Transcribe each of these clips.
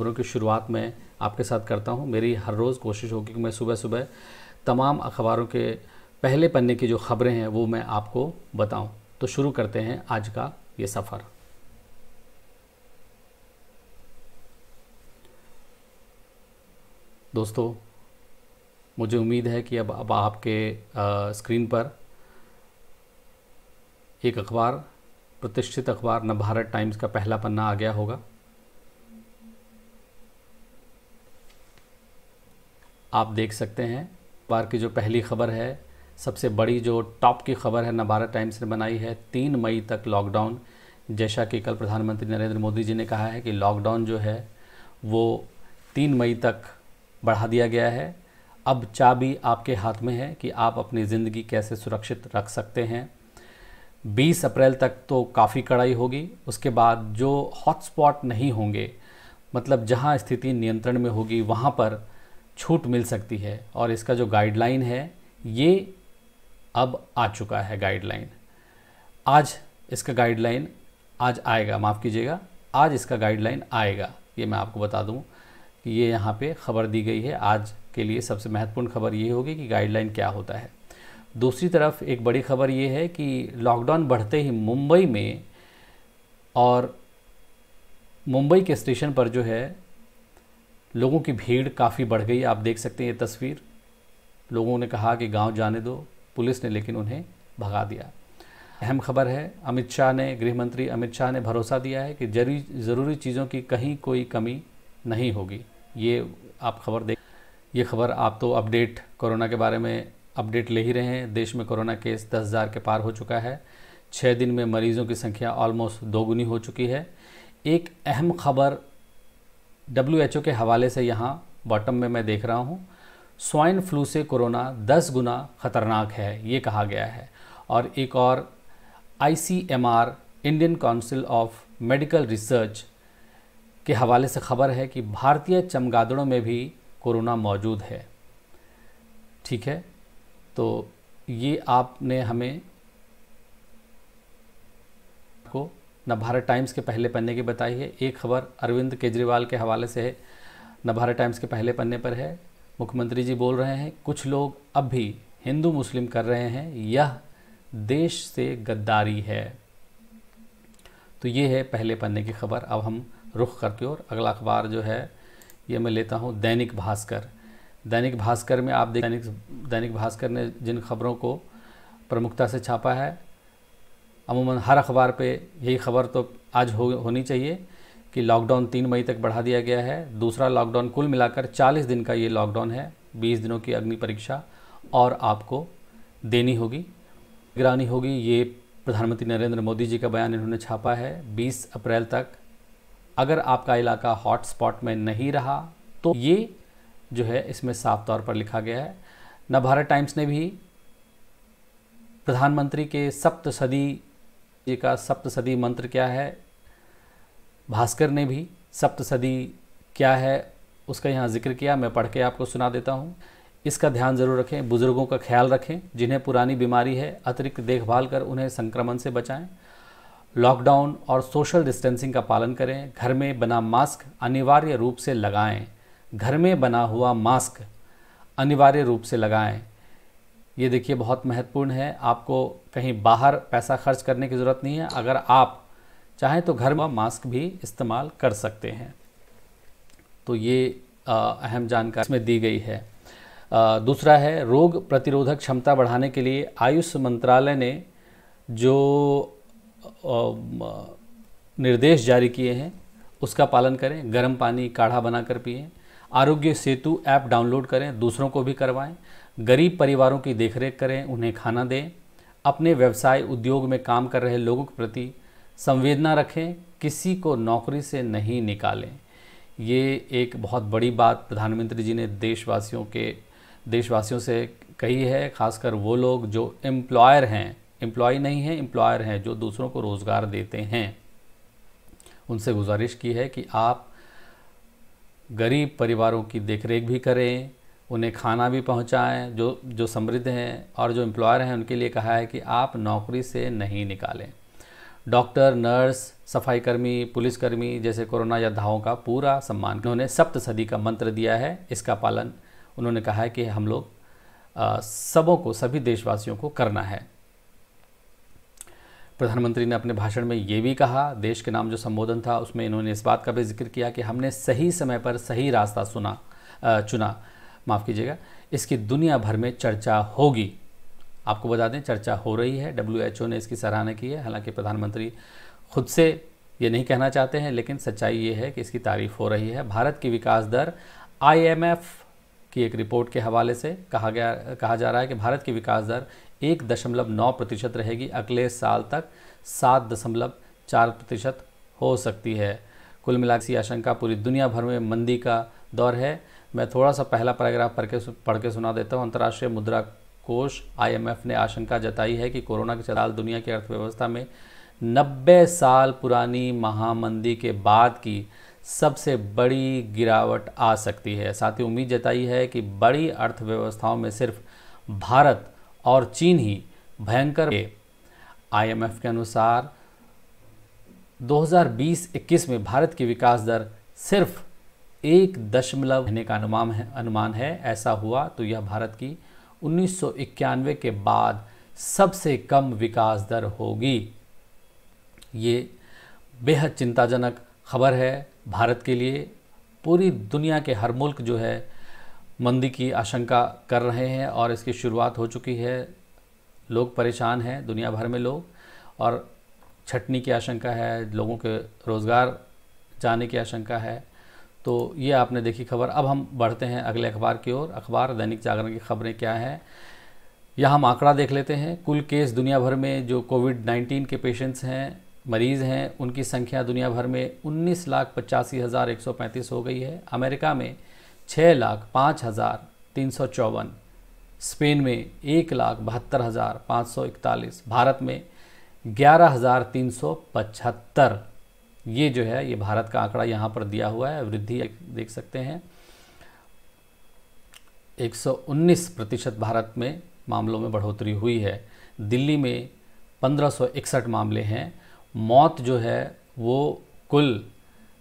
खबरों की शुरुआत मैं आपके साथ करता हूँ मेरी हर रोज़ कोशिश होगी कि मैं सुबह सुबह तमाम अखबारों के पहले पन्ने की जो खबरें हैं वो मैं आपको बताऊं तो शुरू करते हैं आज का ये सफ़र दोस्तों मुझे उम्मीद है कि अब अब आपके आ, स्क्रीन पर एक अखबार प्रतिष्ठित अखबार नवभारत टाइम्स का पहला पन्ना आ गया होगा आप देख सकते हैं बार की जो पहली खबर है सबसे बड़ी जो टॉप की खबर है नबारा टाइम्स ने बनाई है तीन मई तक लॉकडाउन जैसा कि कल प्रधानमंत्री नरेंद्र मोदी जी ने कहा है कि लॉकडाउन जो है वो तीन मई तक बढ़ा दिया गया है अब चाबी आपके हाथ में है कि आप अपनी ज़िंदगी कैसे सुरक्षित रख सकते हैं 20 अप्रैल तक तो काफ़ी कड़ाई होगी उसके बाद जो हॉटस्पॉट नहीं होंगे मतलब जहाँ स्थिति नियंत्रण में होगी वहाँ पर छूट मिल सकती है और इसका जो गाइडलाइन है ये अब आ चुका है गाइडलाइन आज इसका गाइडलाइन आज आएगा माफ़ कीजिएगा आज इसका गाइडलाइन आएगा ये मैं आपको बता दूं कि ये यहाँ पे खबर दी गई है आज के लिए सबसे महत्वपूर्ण खबर ये होगी कि गाइडलाइन क्या होता है दूसरी तरफ एक बड़ी खबर ये है कि लॉकडाउन बढ़ते ही मुंबई में और मुंबई के स्टेशन पर जो है लोगों की भीड़ काफ़ी बढ़ गई आप देख सकते हैं ये तस्वीर लोगों ने कहा कि गांव जाने दो पुलिस ने लेकिन उन्हें भगा दिया अहम खबर है अमित शाह ने गृह मंत्री अमित शाह ने भरोसा दिया है कि जरूरी ज़रूरी चीज़ों की कहीं कोई कमी नहीं होगी ये आप खबर देख ये खबर आप तो अपडेट कोरोना के बारे में अपडेट ले ही रहे हैं देश में कोरोना केस दस हज़ार के पार हो चुका है छः दिन में मरीज़ों की संख्या ऑलमोस्ट दोगुनी हो चुकी है एक अहम खबर डब्ल्यू के हवाले से यहाँ बॉटम में मैं देख रहा हूँ स्वाइन फ्लू से कोरोना दस गुना खतरनाक है ये कहा गया है और एक और ICMR Indian Council of Medical Research के हवाले से खबर है कि भारतीय चमगादड़ों में भी कोरोना मौजूद है ठीक है तो ये आपने हमें को न भारत टाइम्स के पहले पन्ने की बताई है एक खबर अरविंद केजरीवाल के हवाले से है न भारत टाइम्स के पहले पन्ने पर है मुख्यमंत्री जी बोल रहे हैं कुछ लोग अब भी हिंदू मुस्लिम कर रहे हैं यह देश से गद्दारी है तो ये है पहले पन्ने की खबर अब हम रुख करते और अगला अखबार जो है ये मैं लेता हूँ दैनिक भास्कर दैनिक भास्कर में आप देख दैनिक दैनिक भास्कर ने जिन खबरों को प्रमुखता से छापा है अमूमन हर अखबार पे यही खबर तो आज हो होनी चाहिए कि लॉकडाउन तीन मई तक बढ़ा दिया गया है दूसरा लॉकडाउन कुल मिलाकर चालीस दिन का ये लॉकडाउन है बीस दिनों की अग्नि परीक्षा और आपको देनी होगी निगरानी होगी ये प्रधानमंत्री नरेंद्र मोदी जी का बयान इन्होंने छापा है 20 अप्रैल तक अगर आपका इलाका हॉटस्पॉट में नहीं रहा तो ये जो है इसमें साफ तौर पर लिखा गया है नवभारत टाइम्स ने भी प्रधानमंत्री के सप्त सदी जी का सप्तसदी मंत्र क्या है भास्कर ने भी सप्तसदी क्या है उसका यहाँ जिक्र किया मैं पढ़ के आपको सुना देता हूँ इसका ध्यान जरूर रखें बुजुर्गों का ख्याल रखें जिन्हें पुरानी बीमारी है अतिरिक्त देखभाल कर उन्हें संक्रमण से बचाएं लॉकडाउन और सोशल डिस्टेंसिंग का पालन करें घर में बना मास्क अनिवार्य रूप से लगाएं घर में बना हुआ मास्क अनिवार्य रूप से लगाएं ये देखिए बहुत महत्वपूर्ण है आपको कहीं बाहर पैसा खर्च करने की ज़रूरत नहीं है अगर आप चाहें तो घर में मास्क भी इस्तेमाल कर सकते हैं तो ये अहम जानकारी इसमें दी गई है आ, दूसरा है रोग प्रतिरोधक क्षमता बढ़ाने के लिए आयुष मंत्रालय ने जो आ, निर्देश जारी किए हैं उसका पालन करें गर्म पानी काढ़ा बनाकर पिए आरोग्य सेतु ऐप डाउनलोड करें दूसरों को भी करवाएं गरीब परिवारों की देखरेख करें उन्हें खाना दें अपने व्यवसाय उद्योग में काम कर रहे लोगों के प्रति संवेदना रखें किसी को नौकरी से नहीं निकालें ये एक बहुत बड़ी बात प्रधानमंत्री जी ने देशवासियों के देशवासियों से कही है खासकर वो लोग जो एम्प्लॉयर हैं एम्प्लॉय नहीं हैं एम्प्लॉयर हैं जो दूसरों को रोज़गार देते हैं उनसे गुजारिश की है कि आप गरीब परिवारों की देखरेख भी करें उन्हें खाना भी पहुंचाएं जो जो समृद्ध हैं और जो एम्प्लॉयर हैं उनके लिए कहा है कि आप नौकरी से नहीं निकालें डॉक्टर नर्स सफाईकर्मी पुलिसकर्मी जैसे कोरोना योद्धाओं का पूरा सम्मान उन्होंने सप्त सदी का मंत्र दिया है इसका पालन उन्होंने कहा है कि हम लोग सबों को सभी देशवासियों को करना है प्रधानमंत्री ने अपने भाषण में ये भी कहा देश के नाम जो संबोधन था उसमें इन्होंने इस बात का भी जिक्र किया कि हमने सही समय पर सही रास्ता सुना चुना माफ़ कीजिएगा इसकी दुनिया भर में चर्चा होगी आपको बता दें चर्चा हो रही है डब्ल्यू ने इसकी सराहना की है हालांकि प्रधानमंत्री खुद से ये नहीं कहना चाहते हैं लेकिन सच्चाई ये है कि इसकी तारीफ हो रही है भारत की विकास दर आईएमएफ की एक रिपोर्ट के हवाले से कहा गया कहा जा रहा है कि भारत की विकास दर एक दशमलव नौ प्रतिशत रहेगी अगले साल तक सात दशमलव चार प्रतिशत हो सकती है कुल मिलाकर आशंका पूरी दुनिया भर में मंदी का दौर है मैं थोड़ा सा पहला पैराग्राफ पढ़ के पढ़ के सुना देता हूँ अंतर्राष्ट्रीय मुद्रा कोष आईएमएफ ने आशंका जताई है कि कोरोना के चलाल दुनिया की अर्थव्यवस्था में 90 साल पुरानी महामंदी के बाद की सबसे बड़ी गिरावट आ सकती है साथ ही उम्मीद जताई है कि बड़ी अर्थव्यवस्थाओं में सिर्फ भारत और चीन ही भयंकर आईएमएफ के अनुसार 2020-21 में भारत की विकास दर सिर्फ एक दशमलव होने का अनुमान है अनुमान है ऐसा हुआ तो यह भारत की उन्नीस के बाद सबसे कम विकास दर होगी ये बेहद चिंताजनक खबर है भारत के लिए पूरी दुनिया के हर मुल्क जो है मंदी की आशंका कर रहे हैं और इसकी शुरुआत हो चुकी है लोग परेशान हैं दुनिया भर में लोग और छटनी की आशंका है लोगों के रोज़गार जाने की आशंका है तो ये आपने देखी खबर अब हम बढ़ते हैं अगले अखबार की ओर अखबार दैनिक जागरण की खबरें क्या हैं यह हम आंकड़ा देख लेते हैं कुल केस दुनिया भर में जो कोविड 19 के पेशेंट्स हैं मरीज़ हैं उनकी संख्या दुनिया भर में उन्नीस लाख पचासी हज़ार एक सौ पैंतीस हो गई है अमेरिका में छः लाख पाँच हज़ार तीन सौ चौवन स्पेन में एक लाख बहत्तर हज़ार पाँच सौ इकतालीस भारत में ग्यारह हज़ार तीन सौ पचहत्तर ये जो है ये भारत का आंकड़ा यहाँ पर दिया हुआ है वृद्धि देख सकते हैं 119 प्रतिशत भारत में मामलों में बढ़ोतरी हुई है दिल्ली में 1561 मामले हैं मौत जो है वो कुल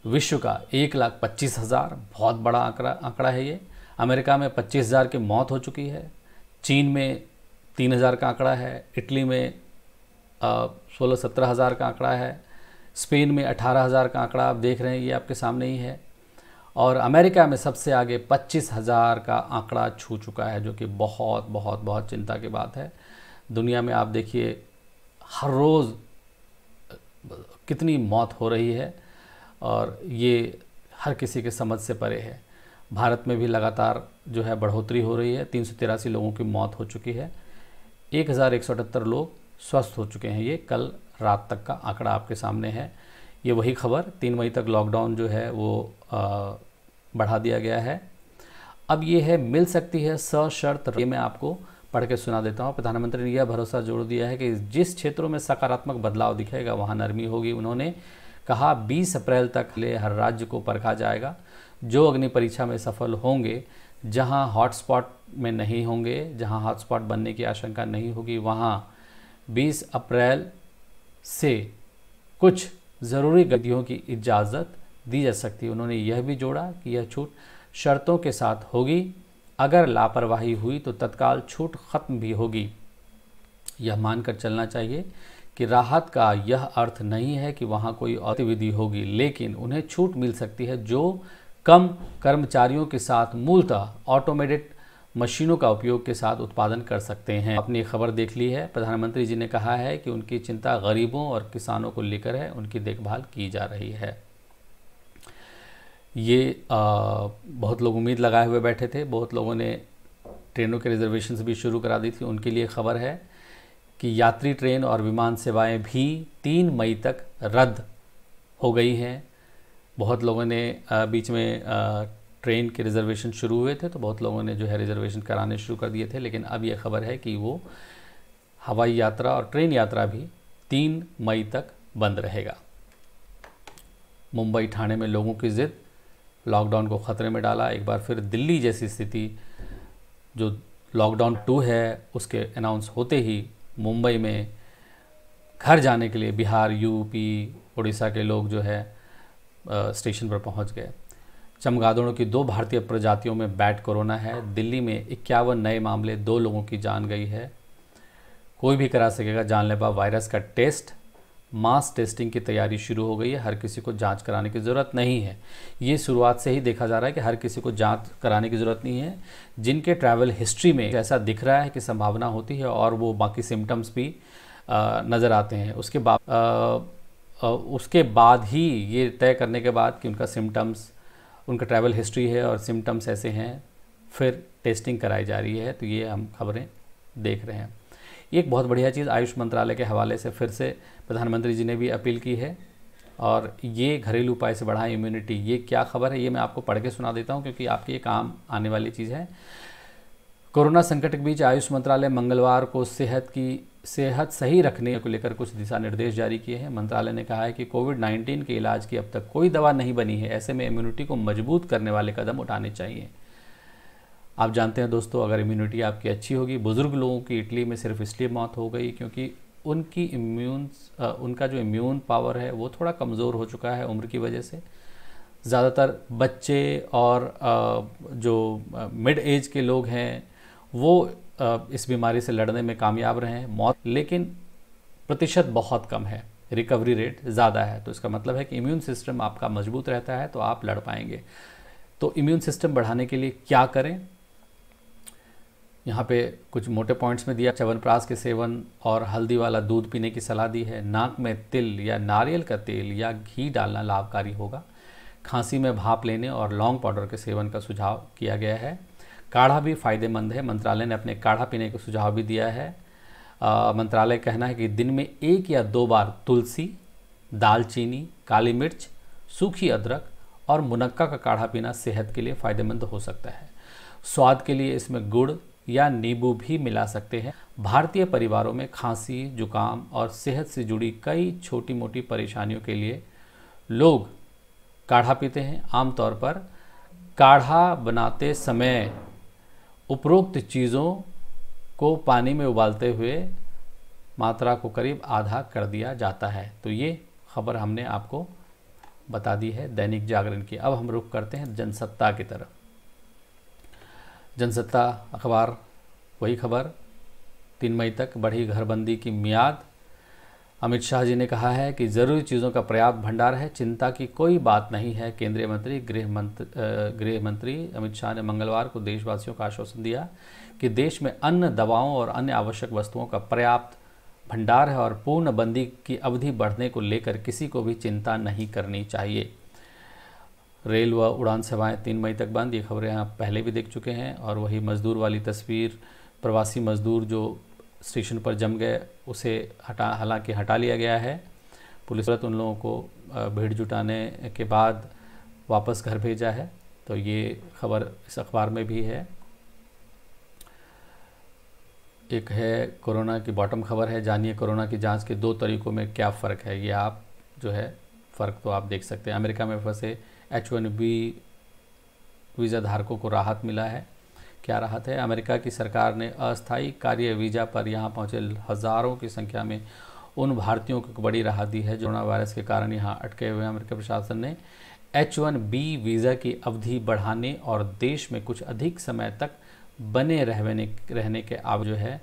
विश्व का एक लाख पच्चीस हज़ार बहुत बड़ा आंकड़ा आंकड़ा है ये अमेरिका में पच्चीस हज़ार की मौत हो चुकी है चीन में तीन हज़ार का आंकड़ा है इटली में सोलह सत्रह हज़ार का आंकड़ा है स्पेन में 18,000 का आंकड़ा आप देख रहे हैं ये आपके सामने ही है और अमेरिका में सबसे आगे 25,000 का आंकड़ा छू चुका है जो कि बहुत बहुत बहुत चिंता की बात है दुनिया में आप देखिए हर रोज़ कितनी मौत हो रही है और ये हर किसी के समझ से परे है भारत में भी लगातार जो है बढ़ोतरी हो रही है तीन लोगों की मौत हो चुकी है एक लोग स्वस्थ हो चुके हैं ये कल रात तक का आंकड़ा आपके सामने है ये वही खबर तीन मई तक लॉकडाउन जो है वो आ, बढ़ा दिया गया है अब ये है मिल सकती है सशर्त ये मैं आपको पढ़ के सुना देता हूँ प्रधानमंत्री ने यह भरोसा जोड़ दिया है कि जिस क्षेत्रों में सकारात्मक बदलाव दिखेगा वहाँ नरमी होगी उन्होंने कहा 20 अप्रैल तक ले हर राज्य को परखा जाएगा जो अग्नि परीक्षा में सफल होंगे जहाँ हॉटस्पॉट में नहीं होंगे जहाँ हॉटस्पॉट बनने की आशंका नहीं होगी वहाँ 20 अप्रैल से कुछ ज़रूरी गतियों की इजाज़त दी जा सकती है उन्होंने यह भी जोड़ा कि यह छूट शर्तों के साथ होगी अगर लापरवाही हुई तो तत्काल छूट खत्म भी होगी यह मानकर चलना चाहिए कि राहत का यह अर्थ नहीं है कि वहाँ कोई गतिविधि होगी लेकिन उन्हें छूट मिल सकती है जो कम कर्मचारियों के साथ मूलतः ऑटोमेटेड मशीनों का उपयोग के साथ उत्पादन कर सकते हैं अपनी खबर देख ली है प्रधानमंत्री जी ने कहा है कि उनकी चिंता गरीबों और किसानों को लेकर है उनकी देखभाल की जा रही है ये आ, बहुत लोग उम्मीद लगाए हुए बैठे थे बहुत लोगों ने ट्रेनों के रिजर्वेशन भी शुरू करा दी थी उनके लिए खबर है कि यात्री ट्रेन और विमान सेवाएं भी तीन मई तक रद्द हो गई हैं बहुत लोगों ने बीच में ट्रेन के रिजर्वेशन शुरू हुए थे तो बहुत लोगों ने जो है रिजर्वेशन कराने शुरू कर दिए थे लेकिन अब यह खबर है कि वो हवाई यात्रा और ट्रेन यात्रा भी तीन मई तक बंद रहेगा मुंबई ठाणे में लोगों की ज़िद लॉकडाउन को ख़तरे में डाला एक बार फिर दिल्ली जैसी स्थिति जो लॉकडाउन टू है उसके अनाउंस होते ही मुंबई में घर जाने के लिए बिहार यूपी उड़ीसा के लोग जो है स्टेशन पर पहुंच गए चमगादड़ों की दो भारतीय प्रजातियों में बैट कोरोना है दिल्ली में इक्यावन नए मामले दो लोगों की जान गई है कोई भी करा सकेगा जानलेवा वायरस का टेस्ट मास टेस्टिंग की तैयारी शुरू हो गई है हर किसी को जांच कराने की ज़रूरत नहीं है ये शुरुआत से ही देखा जा रहा है कि हर किसी को जांच कराने की ज़रूरत नहीं है जिनके ट्रैवल हिस्ट्री में ऐसा दिख रहा है कि संभावना होती है और वो बाकी सिम्टम्स भी नज़र आते हैं उसके बाद उसके बाद ही ये तय करने के बाद कि उनका सिम्टम्स उनका ट्रैवल हिस्ट्री है और सिम्टम्स ऐसे हैं फिर टेस्टिंग कराई जा रही है तो ये हम खबरें देख रहे हैं एक बहुत बढ़िया चीज़ आयुष मंत्रालय के हवाले से फिर से प्रधानमंत्री जी ने भी अपील की है और ये घरेलू उपाय से बढ़ाएं इम्यूनिटी ये क्या खबर है ये मैं आपको पढ़ के सुना देता हूँ क्योंकि आपके ये काम आने वाली चीज़ है कोरोना संकट के बीच आयुष मंत्रालय मंगलवार को सेहत की सेहत सही रखने को लेकर कुछ दिशा निर्देश जारी किए हैं मंत्रालय ने कहा है कि कोविड 19 के इलाज की अब तक कोई दवा नहीं बनी है ऐसे में इम्यूनिटी को मजबूत करने वाले कदम उठाने चाहिए आप जानते हैं दोस्तों अगर इम्यूनिटी आपकी अच्छी होगी बुज़ुर्ग लोगों की इटली में सिर्फ इसलिए मौत हो गई क्योंकि उनकी इम्यून उनका जो इम्यून पावर है वो थोड़ा कमज़ोर हो चुका है उम्र की वजह से ज़्यादातर बच्चे और जो मिड एज के लोग हैं वो इस बीमारी से लड़ने में कामयाब रहे हैं मौत लेकिन प्रतिशत बहुत कम है रिकवरी रेट ज़्यादा है तो इसका मतलब है कि इम्यून सिस्टम आपका मजबूत रहता है तो आप लड़ पाएंगे तो इम्यून सिस्टम बढ़ाने के लिए क्या करें यहाँ पे कुछ मोटे पॉइंट्स में दिया च्यवनप्राश के सेवन और हल्दी वाला दूध पीने की सलाह दी है नाक में तिल या नारियल का तेल या घी डालना लाभकारी होगा खांसी में भाप लेने और लौंग पाउडर के सेवन का सुझाव किया गया है काढ़ा भी फायदेमंद है मंत्रालय ने अपने काढ़ा पीने का सुझाव भी दिया है मंत्रालय कहना है कि दिन में एक या दो बार तुलसी दालचीनी काली मिर्च सूखी अदरक और मुनक्का का काढ़ा पीना सेहत के लिए फ़ायदेमंद हो सकता है स्वाद के लिए इसमें गुड़ या नींबू भी मिला सकते हैं भारतीय परिवारों में खांसी जुकाम और सेहत से जुड़ी कई छोटी मोटी परेशानियों के लिए लोग काढ़ा पीते हैं आमतौर पर काढ़ा बनाते समय उपरोक्त चीज़ों को पानी में उबालते हुए मात्रा को करीब आधा कर दिया जाता है तो ये खबर हमने आपको बता दी है दैनिक जागरण की अब हम रुख करते हैं जनसत्ता की तरफ जनसत्ता अखबार वही खबर तीन मई तक बढ़ी घरबंदी की मियाद अमित शाह जी ने कहा है कि ज़रूरी चीज़ों का पर्याप्त भंडार है चिंता की कोई बात नहीं है केंद्रीय मंत्री गृह मंत्री गृह मंत्री अमित शाह ने मंगलवार को देशवासियों का आश्वासन दिया कि देश में अन्य दवाओं और अन्य आवश्यक वस्तुओं का पर्याप्त भंडार है और पूर्णबंदी की अवधि बढ़ने को लेकर किसी को भी चिंता नहीं करनी चाहिए रेल व उड़ान सेवाएं तीन मई तक बंद ये खबरें आप पहले भी देख चुके हैं और वही मजदूर वाली तस्वीर प्रवासी मजदूर जो स्टेशन पर जम गए उसे हटा हालांकि हटा लिया गया है पुलिस तुरंत उन लोगों को भीड़ जुटाने के बाद वापस घर भेजा है तो ये खबर इस अखबार में भी है एक है कोरोना की बॉटम खबर है जानिए कोरोना की जांच के दो तरीकों में क्या फ़र्क है ये आप जो है फ़र्क तो आप देख सकते हैं अमेरिका में फंसे एच वन बी वीज़ा धारकों को राहत मिला है क्या राहत है अमेरिका की सरकार ने अस्थायी कार्य वीज़ा पर यहाँ पहुँचे हज़ारों की संख्या में उन भारतीयों को बड़ी राहत दी है कोरोना वायरस के कारण यहाँ अटके हुए अमेरिका प्रशासन ने एच वन बी वीज़ा की अवधि बढ़ाने और देश में कुछ अधिक समय तक बने रहने रहने के आप जो है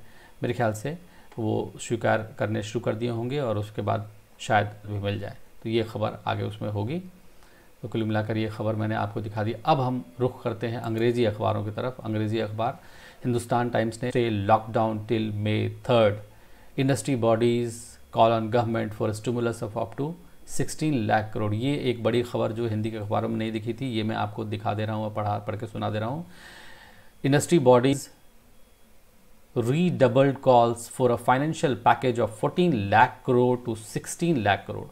मेरे ख्याल से वो स्वीकार करने शुरू कर दिए होंगे और उसके बाद शायद भी मिल जाए तो ये खबर आगे उसमें होगी तो कुल मिलाकर ये खबर मैंने आपको दिखा दी अब हम रुख करते हैं अंग्रेज़ी अखबारों की तरफ अंग्रेज़ी अखबार हिंदुस्तान टाइम्स ने lockdown till May third industry bodies call on government for stimulus of up to 16 lakh crore ये एक बड़ी खबर जो हिंदी के अखबारों में नहीं दिखी थी ये मैं आपको दिखा दे रहा हूँ और पढ़ा पढ़ के सुना दे रहा हूँ industry bodies redoubled calls for a financial package of 14 lakh crore to 16 lakh crore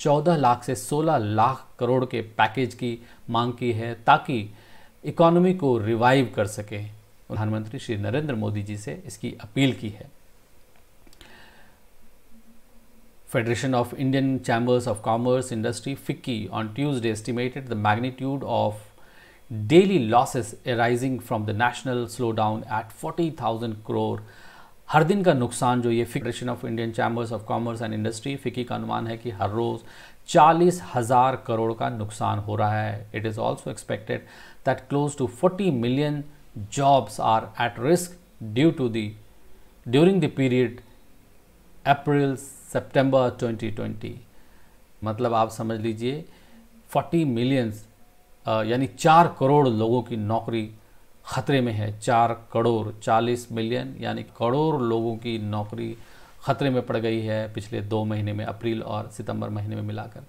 14 lakh से 16 लाख करोड़ के पैकेज की मांग की है ताकि इकोनॉमी को रिवाइव कर सके प्रधानमंत्री श्री नरेंद्र मोदी जी से इसकी अपील की है Federation of Indian Chambers of Commerce industry FICCI on Tuesday estimated the magnitude of daily losses arising from the national slowdown at forty thousand crore हर दिन का नुकसान जो ये Federation of Indian Chambers of Commerce and Industry FICCI का अनुमान है कि हर रोज़ चालीस हज़ार करोड़ का नुकसान हो रहा है it is also expected that close to forty million jobs are at risk due to the during the period April September 2020 मतलब आप समझ लीजिए 40 मिलियंस यानी चार करोड़ लोगों की नौकरी खतरे में है चार करोड़ चालीस मिलियन यानी करोड़ लोगों की नौकरी खतरे में पड़ गई है पिछले दो महीने में अप्रैल और सितंबर महीने में मिलाकर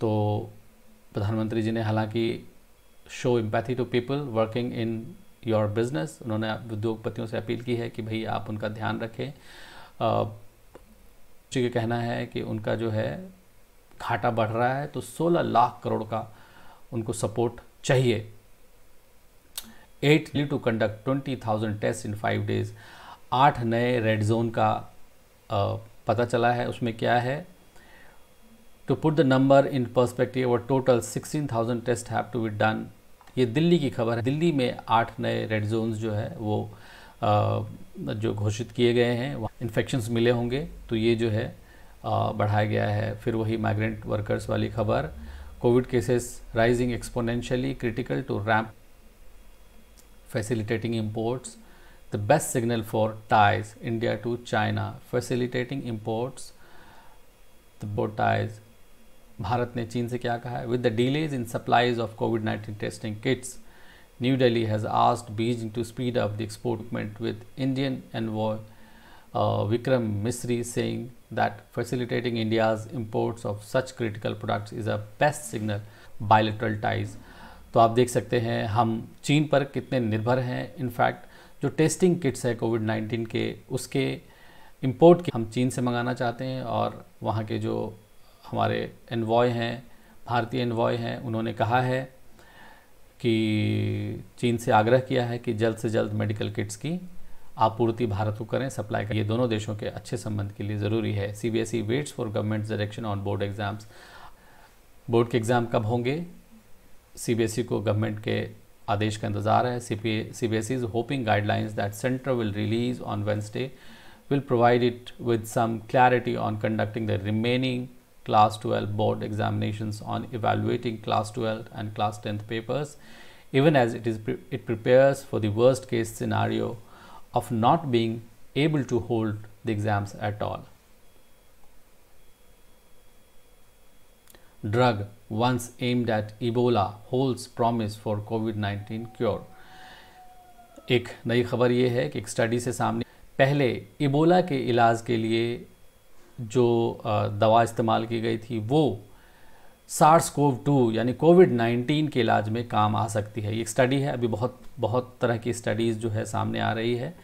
तो प्रधानमंत्री जी ने हालांकि show empathy to people working in your business उन्होंने उद्योगपतियों से अपील की है कि भाई आप उनका ध्यान रखें जी का कहना है कि उनका जो है घाटा बढ़ रहा है तो 16 लाख करोड़ का उनको सपोर्ट चाहिए एट ली to conduct twenty thousand test in five days आठ नए रेड जोन का आ, पता चला है उसमें क्या है to put the number in perspective और total sixteen thousand test have to be done ये दिल्ली की खबर है दिल्ली में आठ नए रेड जोन्स जो है वो आ, जो घोषित किए गए हैं इन्फेक्शंस मिले होंगे तो ये जो है बढ़ाया गया है फिर वही माइग्रेंट वर्कर्स वाली खबर covid cases rising exponentially critical to ramp facilitating imports, the best signal for ties India to China, facilitating imports, the both ties. Bharat ने चीन से क्या कहा है with the delays in supplies of covid nineteen testing New Delhi has asked Beijing to speed up the exportment with Indian envoy uh, Vikram Misri saying that facilitating India's imports of such critical products is a best signal bilateral ties तो आप देख सकते हैं हम चीन पर कितने निर्भर हैं इनफैक्ट जो टेस्टिंग किट्स है कोविड 19 के उसके इम्पोर्ट के हम चीन से मंगाना चाहते हैं और वहाँ के जो हमारे एनवॉय हैं भारतीय एनवॉय हैं उन्होंने कहा है कि चीन से आग्रह किया है कि जल्द से जल्द मेडिकल किट्स की आपूर्ति भारत को करें सप्लाई करें ये दोनों देशों के अच्छे संबंध के लिए ज़रूरी है C B S E waits for government direction on board exams board के एग्ज़ाम कब होंगे सीबीएसई को गवर्नमेंट के आदेश का इंतज़ार है C B S E is hoping guidelines that centre will will provide it with some clarity on conducting the remaining class 12 board examinations on evaluating class 12 and class 10 papers even as it is it prepares for the worst case scenario of not being able to hold the exams at all drug once aimed at Ebola holds promise for COVID-19 cure. एक नई खबर ये है कि एक study से सामने पहले इबोला के इलाज के लिए जो दवा इस्तेमाल की गई थी वो सार्स कोव टू यानी कोविड 19 के इलाज में काम आ सकती है ये एक स्टडी है अभी बहुत बहुत तरह की स्टडीज़ जो है सामने आ रही है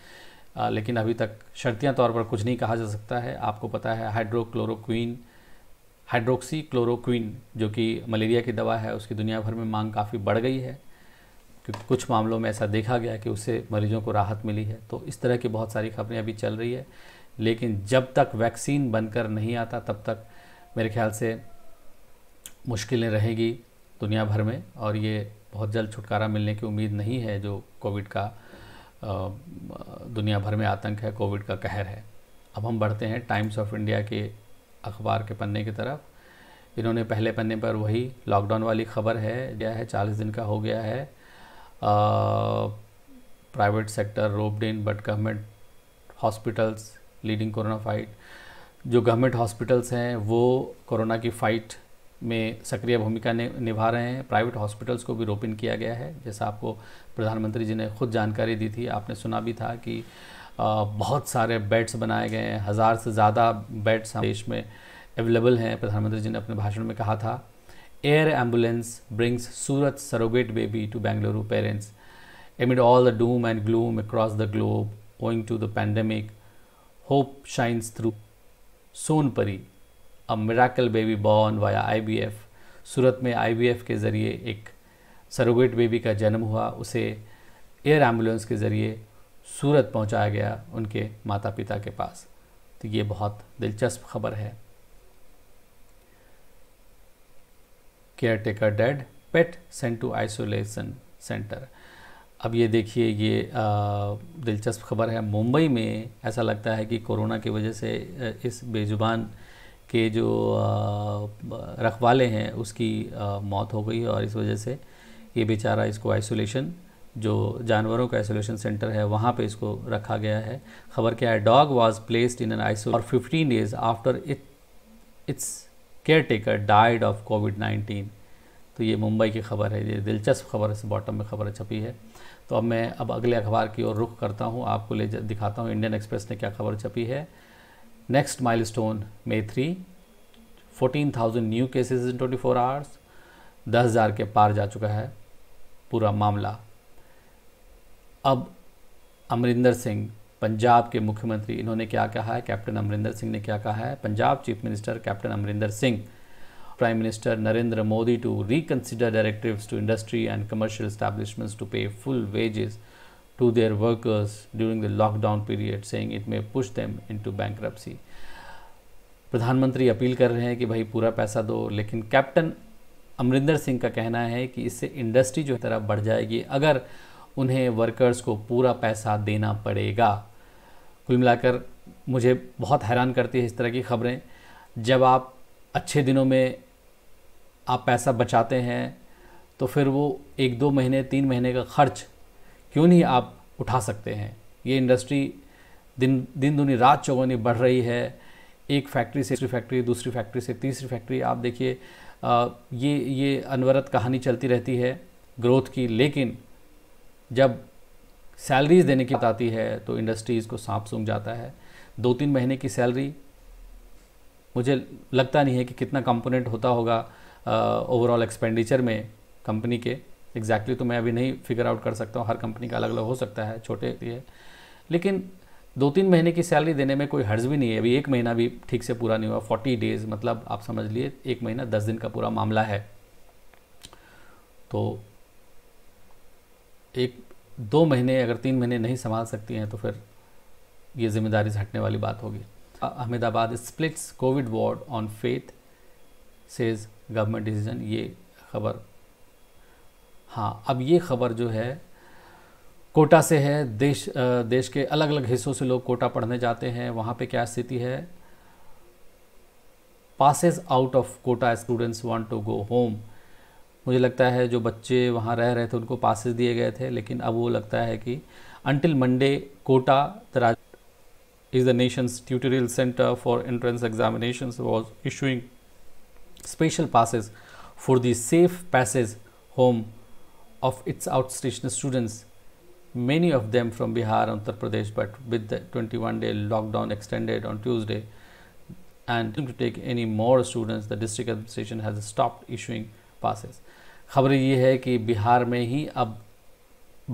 आ, लेकिन अभी तक शर्तियाँ तौर पर कुछ नहीं कहा जा सकता है आपको पता है हाइड्रोक्लोरोक्वीन हाइड्रोक्सी क्लोरोक्विन जो कि मलेरिया की दवा है उसकी दुनिया भर में मांग काफ़ी बढ़ गई है क्योंकि कुछ मामलों में ऐसा देखा गया कि उससे मरीजों को राहत मिली है तो इस तरह की बहुत सारी खबरें अभी चल रही है लेकिन जब तक वैक्सीन बनकर नहीं आता तब तक मेरे ख्याल से मुश्किलें रहेगी दुनिया भर में और ये बहुत जल्द छुटकारा मिलने की उम्मीद नहीं है जो कोविड का दुनिया भर में आतंक है कोविड का कहर है अब हम बढ़ते हैं टाइम्स ऑफ इंडिया के अखबार के पन्ने की तरफ इन्होंने पहले पन्ने पर वही लॉकडाउन वाली खबर है गया है चालीस दिन का हो गया है private sector roped in but government hospitals leading corona fight जो गवर्नमेंट हॉस्पिटल्स हैं वो कोरोना की फाइट में सक्रिय भूमिका निभा रहे हैं प्राइवेट हॉस्पिटल्स को भी रोपिन किया गया है जैसा आपको प्रधानमंत्री जी ने खुद जानकारी दी थी आपने सुना भी था कि बहुत सारे बेड्स बनाए गए हैं हज़ार से ज़्यादा बेड्स देश में अवेलेबल हैं प्रधानमंत्री जी ने अपने भाषण में कहा था air ambulance brings Surat surrogate baby to Bengaluru parents amid all the doom and gloom across the globe owing to the pandemic, hope shines through Sonpari a miracle baby born via I F Surat में I F के ज़रिए एक surrogate baby का जन्म हुआ उसे air ambulance के ज़रिए सूरत पहुंचाया गया उनके माता पिता के पास तो ये बहुत दिलचस्प खबर है caretaker dead pet sent to isolation centre अब ये देखिए ये दिलचस्प खबर है मुंबई में ऐसा लगता है कि कोरोना की वजह से इस बेजुबान के जो रखवाले हैं उसकी मौत हो गई और इस वजह से ये बेचारा इसको आइसोलेशन जो जानवरों का आइसोलेशन सेंटर है वहाँ पे इसको रखा गया है खबर क्या है dog was placed in an iso और 15 days after it its caretaker died of covid 19 तो ये मुंबई की खबर है ये दिलचस्प खबर इस बॉटम में खबर छपी है तो अब मैं अब अगले अखबार की ओर रुख करता हूँ आपको ले दिखाता हूँ इंडियन एक्सप्रेस ने क्या खबर छपी है next milestone May three fourteen thousand new cases in twenty four hours दस हज़ार के पार जा चुका है पूरा मामला अब अमरिंदर सिंह पंजाब के मुख्यमंत्री इन्होंने क्या कहा है कैप्टन अमरिंदर सिंह ने क्या कहा है Punjab chief minister Captain Amarinder Singh prime minister Narendra Modi to reconsider directive to industry and commercial establishments to pay full wages to their workers during the lockdown period saying it may push them into प्रधानमंत्री appeal कर रहे हैं कि भाई पूरा पैसा दो लेकिन कैप्टन अमरिंदर सिंह का कहना है कि इससे इंडस्ट्री जो तरह बढ़ जाएगी अगर उन्हें वर्कर्स को पूरा पैसा देना पड़ेगा कुल मिलाकर मुझे बहुत हैरान करती है इस तरह की खबरें जब आप अच्छे दिनों में आप पैसा बचाते हैं तो फिर वो एक दो महीने तीन महीने का खर्च क्यों नहीं आप उठा सकते हैं ये इंडस्ट्री दिन दिन दुनी रात चौगनी बढ़ रही है एक फैक्ट्री से दूसरी फैक्ट्री दूसरी फैक्ट्री से तीसरी फैक्ट्री आप देखिए ये ये अनवरत कहानी चलती रहती है ग्रोथ की लेकिन जब सैलरीज देने की आती है तो इंडस्ट्रीज़ को सांप सूंघ जाता है दो तीन महीने की सैलरी मुझे लगता नहीं है कि कितना कंपोनेंट होता होगा ओवरऑल एक्सपेंडिचर में कंपनी के एग्जैक्टली exactly तो मैं अभी नहीं फिगर आउट कर सकता हूँ हर कंपनी का अलग अलग हो सकता है छोटे है लेकिन दो तीन महीने की सैलरी देने में कोई हर्ज भी नहीं है अभी एक महीना भी ठीक से पूरा नहीं हुआ फोर्टी डेज़ मतलब आप समझ लिए एक महीना दस दिन का पूरा मामला है तो एक दो महीने अगर तीन महीने नहीं संभाल सकती हैं तो फिर ये जिम्मेदारी से हटने वाली बात होगी Ahmedabad splits covid ward on faith says government decision ये खबर हाँ अब ये खबर जो है कोटा से है देश देश के अलग अलग हिस्सों से लोग कोटा पढ़ने जाते हैं वहाँ पे क्या स्थिति है passes out of Kota students want to go home मुझे लगता है जो बच्चे वहाँ रह रहे थे उनको पासिस दिए गए थे लेकिन अब वो लगता है कि अनटिल मंडे कोटा दराज is the nation's tutorial centre for entrance examination was issuing special passes for the safe passage home of its outstation students many of them from Bihar Uttar Pradesh but with the twenty one day lockdown extended on Tuesday and to take any more students the district administration has stop issuing passes खबर ये है कि बिहार में ही अब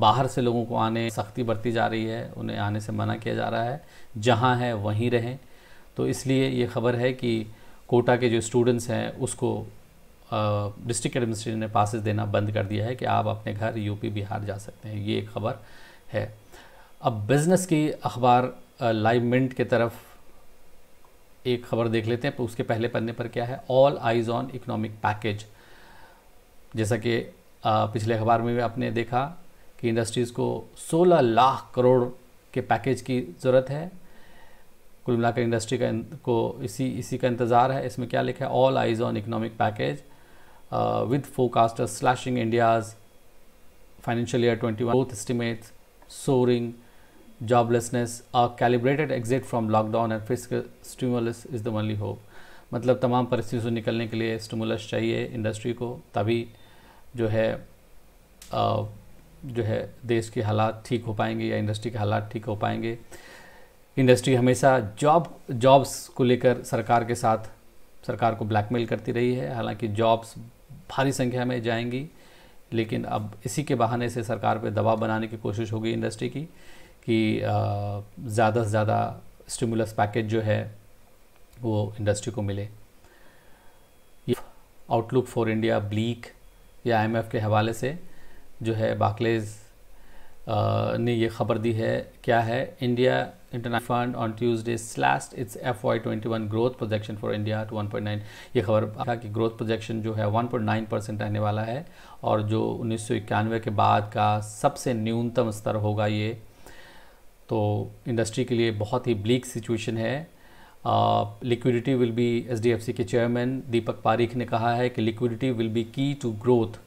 बाहर से लोगों को आने सख्ती बरती जा रही है उन्हें आने से मना किया जा रहा है जहाँ है वहीं रहें तो इसलिए ये खबर है कि कोटा के जो स्टूडेंट्स हैं उसको डिस्ट्रिक्ट एडमिनिस्ट्रेशन ने पासिस देना बंद कर दिया है कि आप अपने घर यूपी बिहार जा सकते हैं ये एक खबर है अब बिज़नेस की अखबार लाइव मिंट के तरफ एक खबर देख लेते हैं उसके पहले पन्ने पर क्या है all eyes on economic package जैसा कि पिछले अखबार में भी आपने देखा कि इंडस्ट्रीज़ को 16 लाख करोड़ के पैकेज की ज़रूरत है कुल मिलाकर इंडस्ट्री का को इसी इसी का इंतज़ार है इसमें क्या लिखा है all eyes on economic package with forecaster slashing India's financial year 21 growth estimates soaring joblessness a calibrated exit from lockdown and fisc stimulus is the only hope मतलब तमाम परिस्थितियों से निकलने के लिए स्टिमुलस चाहिए इंडस्ट्री को तभी जो है जो है देश के हालात ठीक हो पाएंगे या इंडस्ट्री के हालात ठीक हो पाएंगे इंडस्ट्री हमेशा जॉब जॉब्स को लेकर सरकार के साथ सरकार को ब्लैकमेल करती रही है हालांकि जॉब्स भारी संख्या में जाएंगी लेकिन अब इसी के बहाने से सरकार पर दबाव बनाने की कोशिश होगी इंडस्ट्री की कि ज़्यादा से ज़्यादा स्टिमुलस पैकेज जो है वो इंडस्ट्री को मिले आउटलुक फॉर इंडिया ब्लीक या आईएमएफ के हवाले से जो है बाकलेज ने ये खबर दी है क्या है India international fund on Tuesday slashed its F Y twenty one growth projection for India to one point nine ये खबर था कि ग्रोथ प्रोजेक्शन जो है वन पॉइंट नाइन परसेंट रहने वाला है और जो उन्नीस सौ इक्यानवे के बाद का सबसे न्यूनतम स्तर होगा ये तो इंडस्ट्री के लिए बहुत ही ब्लीक सिचुएशन है liquidity will be D F C के चेयरमैन दीपक पारीख ने कहा है कि liquidity will be key to growth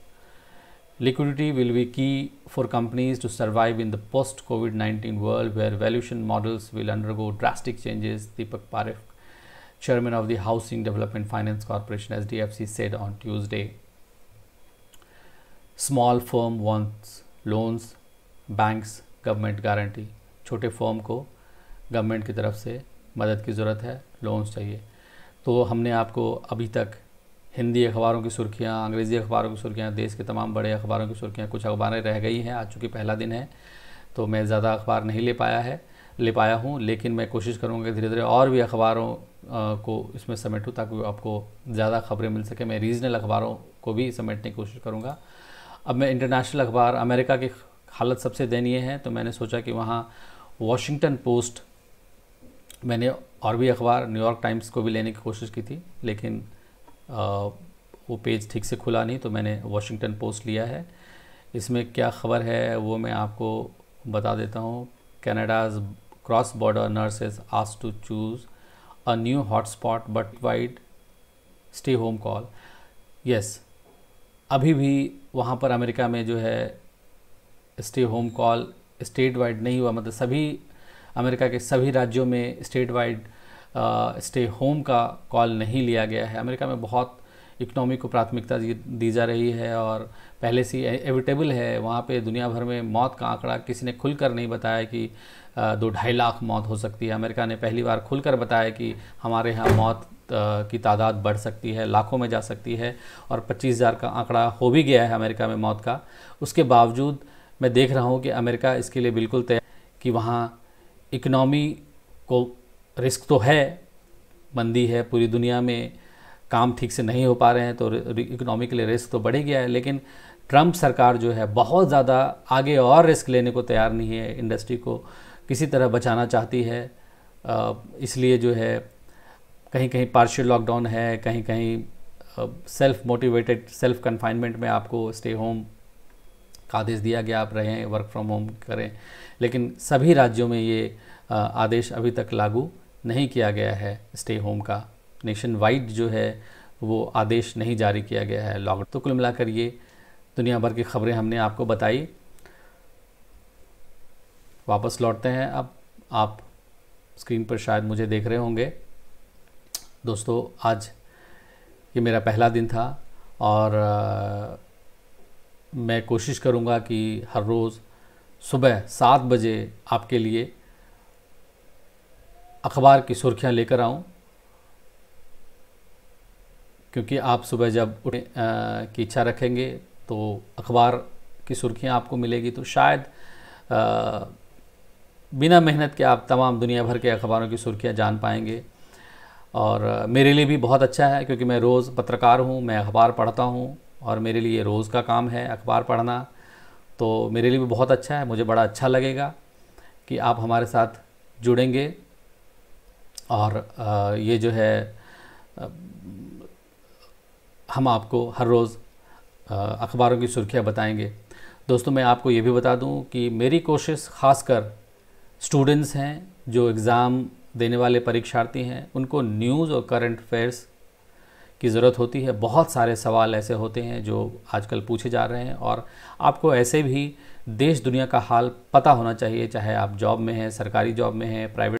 liquidity will be key for companies to survive in the post covid nineteen world where valuation models will undergo drastic changes Deepak Parekh chairman of housing development finance corporation S D F C said on Tuesday small firm wants loans banks government guarantee छोटे firm को government की तरफ से मदद की ज़रूरत है loans चाहिए तो हमने आपको अभी तक हिंदी अखबारों की सुर्खियाँ अंग्रेज़ी अखबारों की सुर्खियाँ देश के तमाम बड़े अखबारों की सुर्खियाँ कुछ अखबारें रह गई हैं आज चूँकि पहला दिन है तो मैं ज़्यादा अखबार नहीं ले पाया है ले पाया हूँ लेकिन मैं कोशिश करूँगा धीरे धीरे और भी अखबारों को इसमें समेटूँ ताकि आपको ज़्यादा खबरें मिल सके मैं रीजनल अखबारों को भी समेटने की कोशिश करूँगा अब मैं इंटरनेशनल अखबार अमेरिका की हालत सबसे दयनीय है तो मैंने सोचा कि वहाँ वाशिंगटन पोस्ट मैंने और भी अखबार न्यूयॉर्क टाइम्स को भी लेने की कोशिश की थी लेकिन आ, वो पेज ठीक से खुला नहीं तो मैंने वॉशिंगटन पोस्ट लिया है इसमें क्या ख़बर है वो मैं आपको बता देता हूँ कैनेडाज क्रॉस बॉर्डर नर्सेज आस to choose a new hotspot but wide stay home call yes अभी भी वहाँ पर अमेरिका में जो है stay home call statewide नहीं हुआ मतलब सभी अमेरिका के सभी राज्यों में स्टेट वाइड स्टे होम का कॉल नहीं लिया गया है अमेरिका में बहुत इकनॉमी को प्राथमिकता दी जा रही है और पहले से एविटेबल है वहाँ पे दुनिया भर में मौत का आंकड़ा किसी ने खुलकर नहीं बताया कि दो ढाई लाख मौत हो सकती है अमेरिका ने पहली बार खुलकर बताया कि हमारे यहाँ मौत की तादाद बढ़ सकती है लाखों में जा सकती है और 25,000 का आंकड़ा हो भी गया है अमेरिका में मौत का उसके बावजूद मैं देख रहा हूँ कि अमेरिका इसके लिए बिल्कुल तय कि वहाँ इकनॉमी को रिस्क तो है मंदी है पूरी दुनिया में काम ठीक से नहीं हो पा रहे हैं तो इकनॉमी के लिए रिस्क तो बढ़ गया है लेकिन ट्रंप सरकार जो है बहुत ज़्यादा आगे और रिस्क लेने को तैयार नहीं है इंडस्ट्री को किसी तरह बचाना चाहती है इसलिए जो है कहीं कहीं पार्शियल लॉकडाउन है कहीं कहीं सेल्फ मोटिवेटेड सेल्फ कन्फाइनमेंट में आपको स्टे होम का आदेश दिया गया आप रहें वर्क फ्रॉम होम करें लेकिन सभी राज्यों में ये आदेश अभी तक लागू नहीं किया गया है स्टे होम का नेशन वाइड जो है वो आदेश नहीं जारी किया गया है लॉकडाउन तो कुल मिलाकर ये दुनिया भर की खबरें हमने आपको बताई वापस लौटते हैं अब आप स्क्रीन पर शायद मुझे देख रहे होंगे दोस्तों आज ये मेरा पहला दिन था और आ, मैं कोशिश करूँगा कि हर रोज़ सुबह सात बजे आपके लिए अखबार की सुर्खियां लेकर आऊं क्योंकि आप सुबह जब उठने की इच्छा रखेंगे तो अखबार की सुर्खियां आपको मिलेगी तो शायद आ, बिना मेहनत के आप तमाम दुनिया भर के अखबारों की सुर्खियां जान पाएंगे और मेरे लिए भी बहुत अच्छा है क्योंकि मैं रोज़ पत्रकार हूँ मैं अखबार पढ़ता हूँ और मेरे लिए रोज़ का काम है अखबार पढ़ना तो मेरे लिए भी बहुत अच्छा है मुझे बड़ा अच्छा लगेगा कि आप हमारे साथ जुड़ेंगे और ये जो है हम आपको हर रोज़ अखबारों की सुर्खियाँ बताएंगे दोस्तों मैं आपको ये भी बता दूं कि मेरी कोशिश खासकर स्टूडेंट्स हैं जो एग्ज़ाम देने वाले परीक्षार्थी हैं उनको न्यूज़ और करंट अफेयर्स की ज़रूरत होती है बहुत सारे सवाल ऐसे होते हैं जो आजकल पूछे जा रहे हैं और आपको ऐसे भी देश दुनिया का हाल पता होना चाहिए चाहे आप जॉब में हैं सरकारी जॉब में हैं प्राइवेट